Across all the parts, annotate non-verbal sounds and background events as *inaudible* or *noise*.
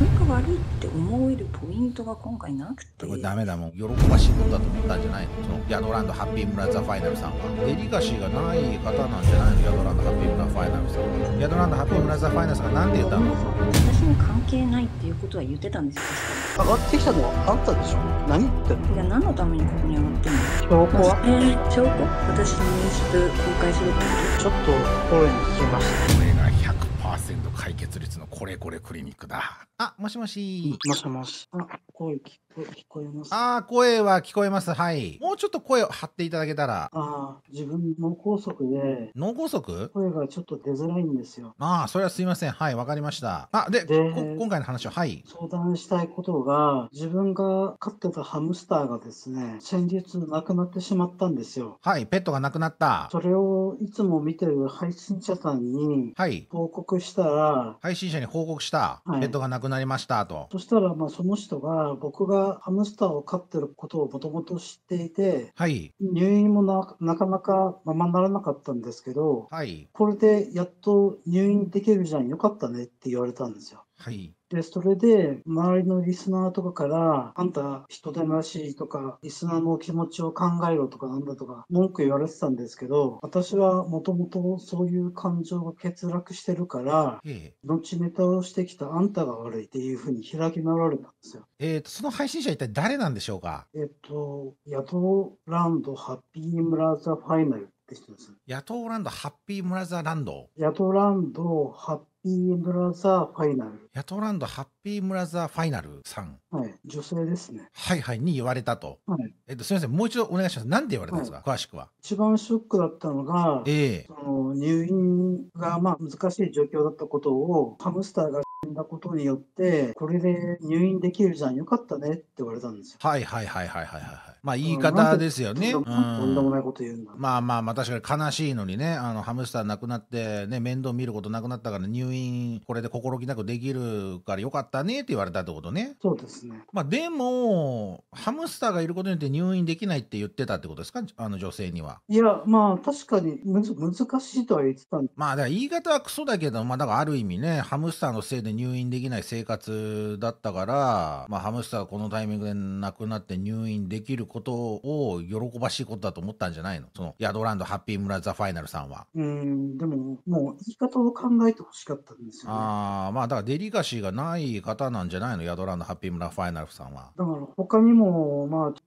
自分が悪いって思えるポイントが今回なくてこれダメだもん喜ばしいことだと思ったんじゃないのそのヤドランドハッピームラザファイナルさんはデリカシーがない方なんじゃないのヤドランドハッピームラファイナルさんはヤドランドハッピームラザファイナルさんが何て言ったの私に関係ないっていうことは言ってたんですよ上がってきたのはあんたでしょ何言ってんのいや何のためにここに上がってんの証拠はえー、証拠私の民宿公開するちょっと声に聞きましたこれこれクリニックだ。あ、もしもし。もしもし。あ、声聞聞こえますああ、声は聞こえます。はい。もうちょっと声を張っていただけたら。ああ、自分脳梗塞で。脳梗塞声がちょっと出づらいんですよ。ああ、それはすいません。はい、わかりました。あ、で、で今回の話は、はい。相談したいことが、自分が飼ってたハムスターがですね、先日亡くなってしまったんですよ。はい、ペットが亡くなった。それをいつも見てる配信者さんに、はい。報告したら、配信者に報告した、はい、ペットが亡くなりましたと。そしたら、まあ、その人が、僕がハムスターを飼ってることをもともと知っていて、はい、入院もななかなかままならなかったんですけど、はい、これでやっと入院できるじゃんよかったねって言われたんですよ。はい、でそれで周りのリスナーとかから「あんた人手なし」とか「リスナーの気持ちを考えろ」とかなんだとか文句言われてたんですけど私はもともとそういう感情が欠落してるから、ええ、後ネタをしてきた「あんたが悪い」っていうふうに開き直られたんですよ。えーと、その配信者一体誰なんでしょうかえっ、ー、と野党ランドハッピームラザファイナルって人です。野党ランドハッピームラザランド野党ランドハッピーブラザーファイナル。ヤトランドハッピーブラザーファイナルさん。はい、女性ですね。はいはい、に言われたと。はい、えっと、すみません、もう一度お願いします。なんで言われたんですか、はい、詳しくは。一番ショックだったのが、ええー、その入院がまあ難しい状況だったことを、ハムスターがんだことによって、これで入院できるじゃん、よかったねって言われたんですよ。はいはいはいはいはい。はい。まあ言い方ですよね。と、うん、んでもないこと言うんだ。まあまあまあ確かに悲しいのにね、あのハムスター亡くなってね、面倒見ることなくなったから入院、これで心気なくできるからよかったねって言われたってことね。そうですね。まあでも、ハムスターがいることによって入院できないって言ってたってことですか、あの女性には。いや、まあ確かにむず難しいとは言ってたまあだから言い方はクソだけど、まあだからある意味ね、ハムスターのせいでで入院できない生活だったから、まあ、ハムスターがこのタイミングで亡くなって入院できることを喜ばしいことだと思ったんじゃないのそのヤドランドハッピー村ザファイナルさんは。うん、でも、もう言い方を考えてほしかったんですよ、ね、ああ、まあだからデリカシーがない方なんじゃないのヤドランドハッピー村ファイナルさんは。だから他にも、まあ、被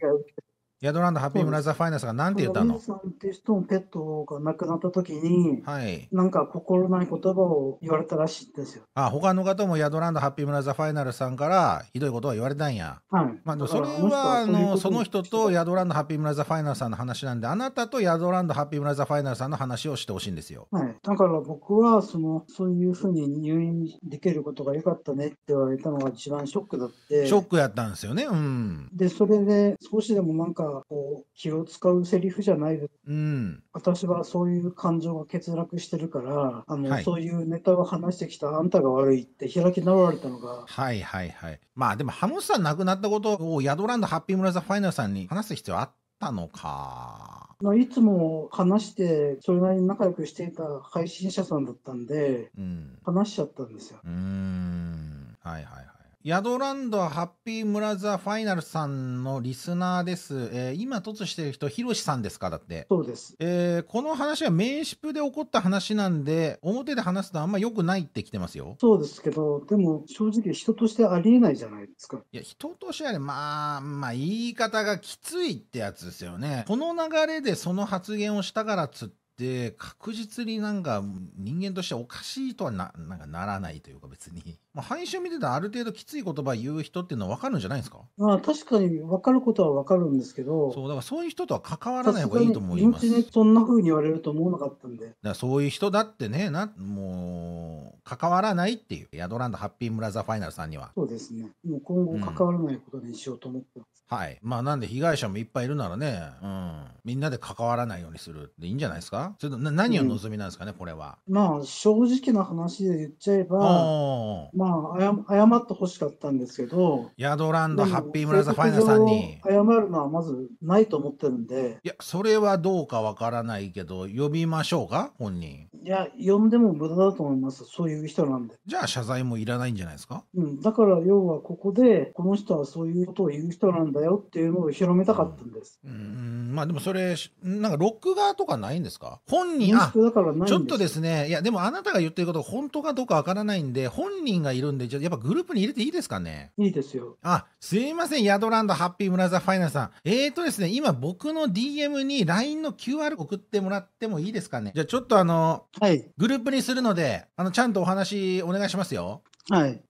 害を受けヤドランドハッピームラザーファイナンスが何て言ったのミさんっていう人のペットが亡くなった時に、はい、なんか心ない言葉を言われたらしいんですよ。あ、他の方もヤドランドハッピームラザーファイナルさんからひどいことは言われたんや。はい。まあ、それはあのその人とヤドランドハッピームラザーファイナルさんの話なんで、あなたとヤドランドハッピームラザーファイナルさんの話をしてほしいんですよ。はい。だから僕はそのそういうふうに入院できることがよかったねって言われたのが一番ショックだって。ショックやったんですよね。うん。で、それで少しでもなんかこう気を使うセリフじゃないです。うん、私はそういう感情が欠落してるから、あの、はい、そういうネタを話してきたあんたが悪いって開き直られたのが。はいはいはい。まあでも、ハムスさん亡くなったことをヤドランドハッピームラザファイナルさんに話す必要あったのか。まあ、いつも話して、それなりに仲良くしていた配信者さんだったんで、うん、話しちゃったんですよ。うん。はいはいはい。ヤドランドハッピームラザファイナルさんのリスナーです。えー、今、突してる人、ヒロシさんですかだって。そうです。えー、この話は名シプで起こった話なんで、表で話すとあんま良くないって来てますよ。そうですけど、でも正直人としてありえないじゃないですか。いや、人としてはね、まあ、まあ、言い方がきついってやつですよね。この流れでその発言をしたからつって、で確実になんか人間としておかしいとはななんかならないというか別に、まあ、配信見てたある程度きつい言葉言う人っていうのは分かるんじゃないですかあ確かに分かることは分かるんですけどそうだからそういう人とは関わらない方がいいと思いますそんなふうに言われると思わなかったんでだそういう人だってねなもう関わらないっていう、ヤドランドハッピームラザーファイナルさんには。そうですね。もう今後関わらないことにしようと思ってます。うん、はい。まあなんで被害者もいっぱいいるならね、うん。みんなで関わらないようにするでいいんじゃないですかそれと何を望みなんですかね、うん、これは。まあ正直な話で言っちゃえば、まあ謝ってほしかったんですけど、ヤドランドハッピームラザーファイナルさんに。謝るのはまずないと思ってるんで。いや、それはどうかわからないけど、呼びましょうか本人。いや、呼んでも無駄だと思います。そういういう人なんで。じゃあ謝罪もいらないんじゃないですかうん、だから要はここで、この人はそういうことを言う人なんだよっていうのを広めたかったんです。うん、うん、まあでもそれ、なんか録画とかないんですか本人、あ、ちょっとですね、いや、でもあなたが言ってること本当かどうかわからないんで、本人がいるんで、じゃやっぱグループに入れていいですかねいいですよ。あ、すいません、ヤドランドハッピーブラザーファイナルさん。えーとですね、今僕の DM に LINE の QR 送ってもらってもいいですかねじゃあちょっとあの、はい、グループにするので、あの、ちゃんとお話お願いしますよ。はい。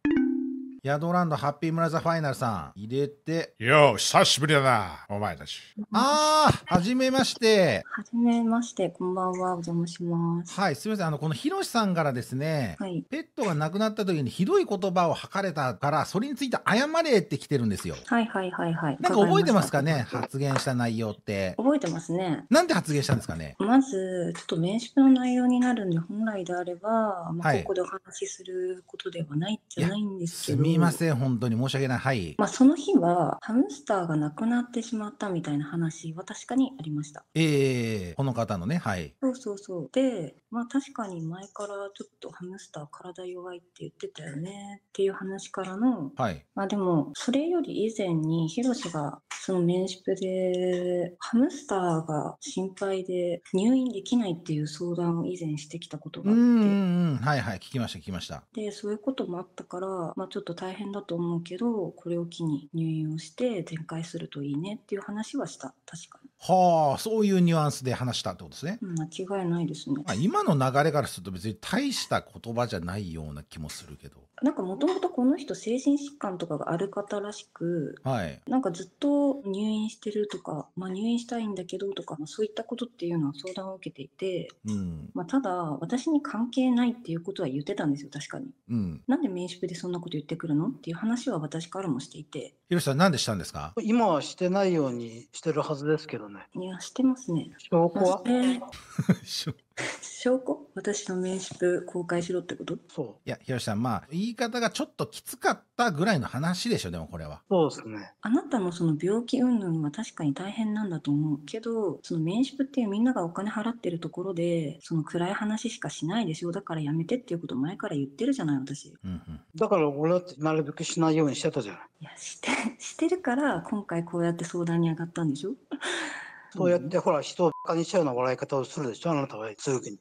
ヤドランドハッピームラザファイナルさん、入れて。よう、久しぶりだな、お前たち。ああ、はじめまして。はじめまして、こんばんは、お邪魔します。はい、すみません、あの、このヒロシさんからですね、はい、ペットが亡くなった時にひどい言葉を吐かれたから、それについて謝れって来てるんですよ。はいはいはいはい。なんか覚えてますかね、発言した内容って。覚えてますね。なんて発言したんですかね。まず、ちょっと面識の内容になるんで、本来であれば、まあ、ここでお話しすることではないじゃないんですけど。はいみません、本当に申し訳ない。はい。まあ、その日は、ハムスターが亡くなってしまったみたいな話は確かにありました。ええー、この方のね、はい。そうそうそう。で、まあ、確かに前からちょっとハムスター体弱いって言ってたよねっていう話からの、はい。まあ、でも、それより以前に、ヒロシが、その面ンで、ハムスターが心配で入院できないっていう相談を以前してきたことがあって。うん、はいはい、聞きました、聞きました。で、そういうこともあったから、まあ、ちょっと大変だと思うけどこれを機に入院をして全開するといいねっていう話はした確かに。はあ、そういうニュアンスで話したってことですね。うん間違いないですね。まあ、今の流れからすると別に大した言葉じゃないような気もするけど。なんかもともとこの人精神疾患とかがある方らしく、はい、なんかずっと入院してるとか、まあ、入院したいんだけどとか、まあ、そういったことっていうのは相談を受けていて、うんまあ、ただ私に関係ないっていうことは言ってたんですよ確かに、うん、なんで民宿でそんなこと言ってくるのっていう話は私からもしていて広瀬さん何でしたんですか今はしてないようにしてるはずですけどい。や、してますね。証拠は、*laughs* 証拠私の面識公開しろってことそう。いや、ひろしさん、まあ、言い方がちょっときつかったぐらいの話でしょ、でもこれは。そうですね。あなたのその病気云々は確かに大変なんだと思うけど、その面識っていうみんながお金払ってるところで、その暗い話しかしないでしょ、だからやめてっていうこと前から言ってるじゃない、私。うんうん、だから俺はなるべくしないようにしてたじゃない。いや、して、してるから、今回こうやって相談に上がったんでしょそうやってほら、人をバカにしうような笑い方をするでしょ、あなたはすぐに。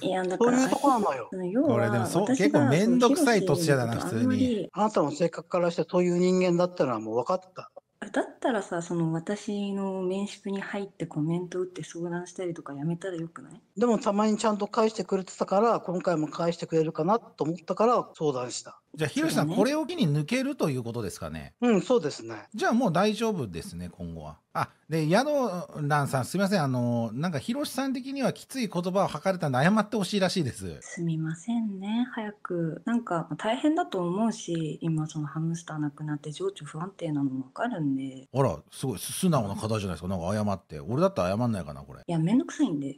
いや、だかそうらいうとこなのよ。俺でもそ結構めんどくさい年だな普通に。あなたの性格からしてそういう人間だったのはもう分かった。だったらさ、その私の面識に入ってコメント打って相談したりとかやめたらよくないでもたまにちゃんと返してくれてたから、今回も返してくれるかなと思ったから相談した。じゃあ、ひろしさん、これを機に抜けるということですかね。うん、そうですね。じゃあ、もう大丈夫ですね、今後は。あ、で、ヤドランさん、すみません。あの、なんか、ひろしさん的にはきつい言葉を吐かれたんで、謝ってほしいらしいです。すみませんね。早く。なんか、大変だと思うし、今、そのハムスターなくなって、情緒不安定なのもわかるんで。あら、すごい、素直な方じゃないですか。なんか、謝って。俺だったら謝んないかな、これ。いや、めんどくさいんで。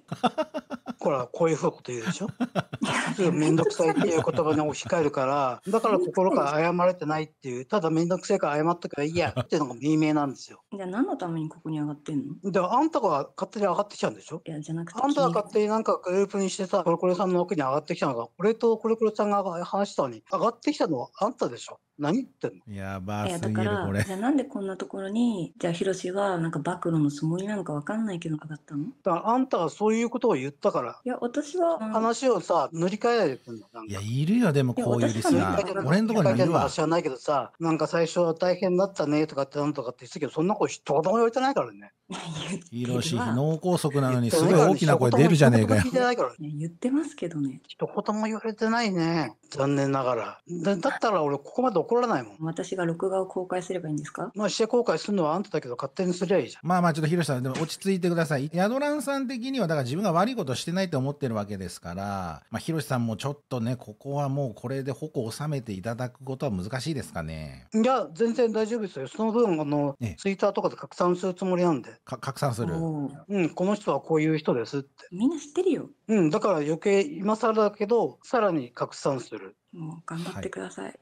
ほら、こういうふうなこと言うでしょ *laughs* めんどくさいっていう言葉に置き換えるから、だから心から謝れてないっていう、ただ面倒くさいから謝ったからいいやっていうのが有名なんですよ。じゃあ何のためにここに上がってんので、あんたが勝手に上がってきちゃうんでしょいや、じゃなくて。あんたが勝手になんかグループにしてさ、コロコロさんの奥に上がってきたのが、俺とコロコロさんが話したのに、上がってきたのはあんたでしょ何言ってんのやばいやすだぎかるこら、れじ。ゃあなんでこんなところに、じゃあヒロシはなんか暴露のつもりなのかわかんないけど上がったのだあんたがそういうことを言ったから、や、私は、話をさ、塗り替えられてんの。なんいや、いるよ、でもこういうリスナー。俺のところにいるわ。知らないけどさ、なんか最初は大変だったねとかってなんとかって言ってたけど、そんなこと一言も言われてないからね。ヒロシ、脳梗塞なのにすごい大きな声出るじゃねえかよ。言ってますけどね。一言も言われてないね。残念ながら。だだったら俺ここまで怒らないもん。私が録画を公開すればいいんですかまあして公開するのはあんただけど勝手にすりゃいいじゃん。まあまあちょっとヒロシさん、でも落ち着いてください。ヤドランさん的にはだから自分が悪いことしてないと思ってるわけですから、まあヒロシさんもちょっとね、ここはもうこれで矛を収めていただくことは難しいですかね。いや、全然大丈夫ですよ。その分、あの、ツイッターとかで拡散するつもりなんで。拡散する、うん。この人はこういう人ですって。みんな知ってるよ。うん、だから余計今更だけど、さらに拡散する。もう頑張ってください、はい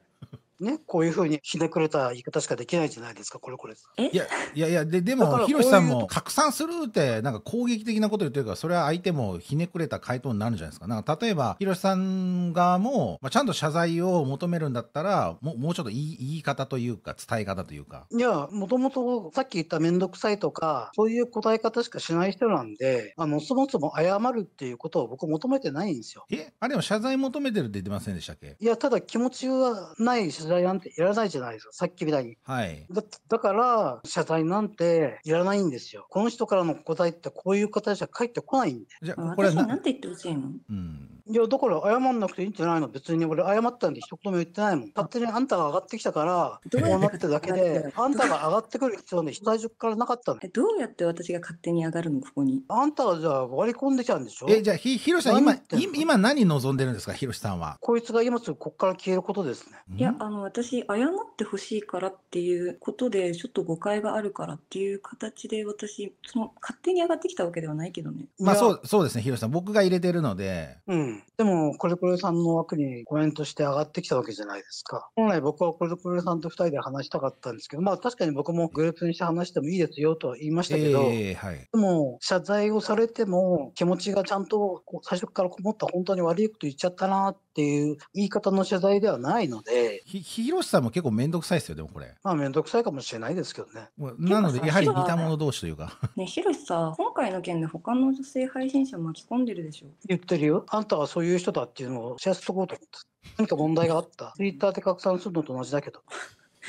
ね、こういうふうにひねくれた言い方しかできないじゃないですか、これこれ。いやいやいや、ででも、ヒロシさんも拡散するって、なんか攻撃的なこと言ってるから、それは相手もひねくれた回答になるんじゃないですか。なんか例えば、ヒロシさん側も、まあ、ちゃんと謝罪を求めるんだったら、ももうちょっといい言い方というか、伝え方というか。いや、もともとさっき言った面倒くさいとか、そういう答え方しかしない人なんで、あのそもそも謝るっていうことを僕、求めてないんですよ。えあれも謝罪求めてるって言ってませんでしたっけいや、ただ気持ちはない謝罪謝罪なんていらないじゃないですか、さっきみたいに。はい、だだから、謝罪なんていらないんですよ。この人からの答えってこういう形じゃ返ってこないんで。じゃこれなんて言ってほしいの、うんいや、だから謝んなくていいんじゃないの別に俺謝ったんで一言も言ってないもん。勝手にあんたが上がってきたから、こうなってただけで、あんたが上がってくる必要ね、最初からなかったの。え、どうやって私が勝手に上がるのここに。あんたがじゃあ割り込んできたんでしょえ、じゃあひ、ひろさん今、今何望んでるんですかひろしさんは。こいつが今すぐこっから消えることですね。いや、あの、私、謝ってほしいからっていうことで、ちょっと誤解があるからっていう形で、私、その、勝手に上がってきたわけではないけどね。まあ、そう、そうですね、ひろシさん。僕が入れてるので、うん。、でも、コレコレさんの枠にコメントして上がってきたわけじゃないですか。本来僕はコレコレさんと2人で話したかったんですけど、まあ確かに僕もグループにして話してもいいですよとは言いましたけど、えーはい、でも、謝罪をされても気持ちがちゃんと最初からこもった本当に悪いこと言っちゃったなっていう言い方の謝罪ではないので。ひ、ひろしさんも結構面倒くさいですよ、でもこれ。まあ面倒くさいかもしれないですけどね。なので、やはり似た者同士というか。ね、ひろしさ、今回の件で他の女性配信者巻き込んでるでしょ。言ってるよ。あんたはそういう人だっていうのを知らせとこうと思って。何か問題があった。ツイッターで拡散するのと同じだけど。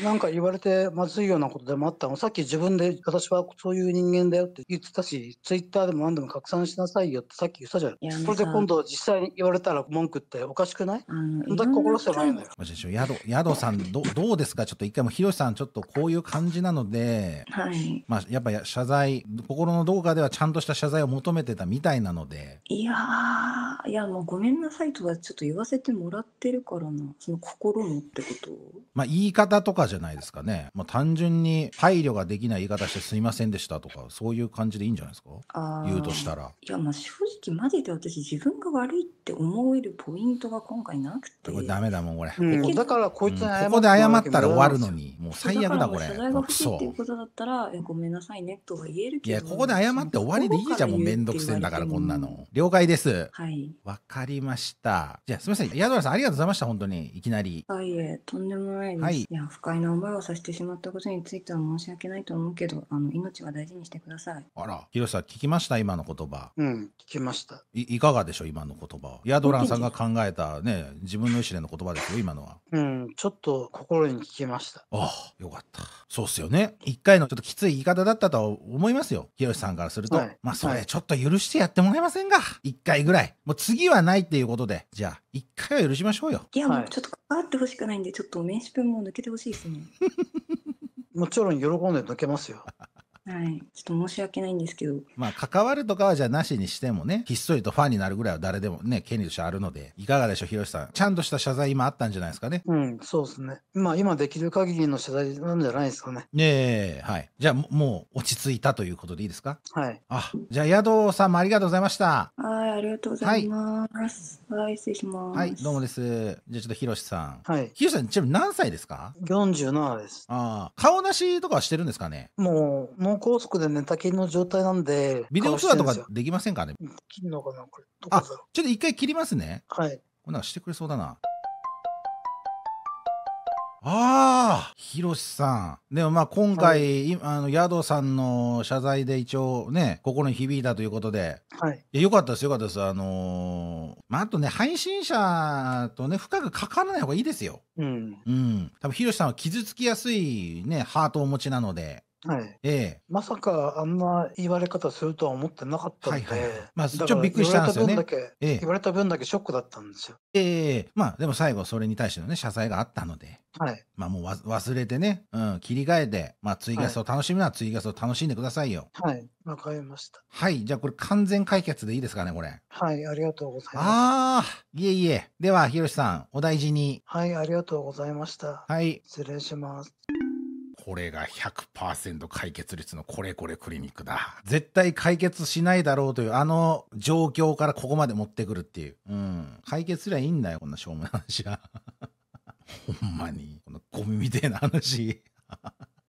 なんか言われてまずいようなことでもあったのさっき自分で私はそういう人間だよって言ってたしツイッターでも何でも拡散しなさいよってさっき言ったじゃんそれで今度実際に言われたら文句っておかしくないそんだ心してないのよ宿ドさんどどうですかちょっと一回もひろしさんちょっとこういう感じなので、はい、まあやっぱ謝罪心の動画ではちゃんとした謝罪を求めてたみたいなのでいやいやもうごめんなさいとはちょっと言わせてもらってるからなその心のってことまあ言い方とかじゃないですかね、まあ、単純に配慮ができない言い方してすいませんでしたとかそういう感じでいいんじゃないですか言うとしたらいやまあ正直マジで私自分が悪いって思えるポイントが今回なくてこれダメだもんこれ、うん、だからこいつうん、ここで謝ったら終わるのにもう最悪だこれ謝罪が欲っていうことだったらごめんなさいねとは言えるけどいやここで謝って終わりでいいじゃんもうめんどくせんだからこんなの了解ですはいわかりましたじゃあすみません矢原さんありがとうございました本当にいきなりはいえとんでもないです、はい、いや深快な思いをさせてしまったことについては申し訳ないと思うけど、あの、命は大事にしてください。あら、ヒロシさん聞きました今の言葉。うん、聞きました。いいかがでしょう今の言葉は。ヤドランさんが考えたね、自分の意思での言葉ですよ、今のは。うん、ちょっと心に聞きました。ああ、よかった。そうっすよね。一回のちょっときつい言い方だったとは思いますよ。ヒロシさんからすると。はいまあ、それちょっと許してやってもらえませんか。一回ぐらい。もう次はないっていうことで。じゃあ、一回は許しましょうよ。いや、もうちょっと関わってほしくないんで、ちょっと名刺ペンも抜けてほしいですね。もちろん喜んで抜けますよ。はい、ちょっと申し訳ないんですけど。まあ、関わるとかはじゃなしにしてもね、ひっそりとファンになるぐらいは誰でもね、権利としてあるので、いかがでしょう、ひろしさん。ちゃんとした謝罪今あったんじゃないですかね。うん、そうですね。まあ、今できる限りの謝罪なんじゃないですかね。ねえ、はい。じゃあ、もう落ち着いたということでいいですかはい。あ、じゃあ、宿さんもありがとうございました。はい。ありがとうございます。はい、失礼します。はい、どうもです。じゃあちょっとひろしさん。はい。ひろしさん、ちなみに何歳ですか ?47 です。ああ、顔なしとかしてるんですかねもう、脳梗塞で寝たきりの状態なんで。ビデオツアーとかできませんかねできるのかなこれ。あ、ちょっと一回切りますね。はい。なんかしてくれそうだな。ああひろしさんでもまあ今回、はい、あの宿さんの謝罪で一応ね心に響いたということで、はい、いやよかったですよかったですあのー、まああとね配信者とね深く関わらない方がいいですようん、うん、多分ひろしさんは傷つきやすいねハートをお持ちなのではい。ええ。まさかあんな言われ方するとは思ってなかったはいんはいはい。で、まあ、ちょっとびっくりしたんですよね。え言え。われた分だけショックだったんですよ。ええ。まあ、でも最後、それに対してのね、謝罪があったので、はい。まあ、もうわ忘れてね、うん、切り替えて、まあ、ツイキャスを楽しむならツイキャスを楽しんでくださいよ。はい。わかりました。はい。じゃあ、これ完全解決でいいですかね、これ。はい。ありがとうございます。ああ、いえいえ。では、ひろしさん、お大事に。はい。ありがとうございました。はい。失礼します。これが100%解決率のこれこれクリニックだ。絶対解決しないだろうという、あの状況からここまで持ってくるっていう。うん。解決すりゃいいんだよ、こんなしょうもない話は。*laughs* ほんまに。このゴミみてえな話。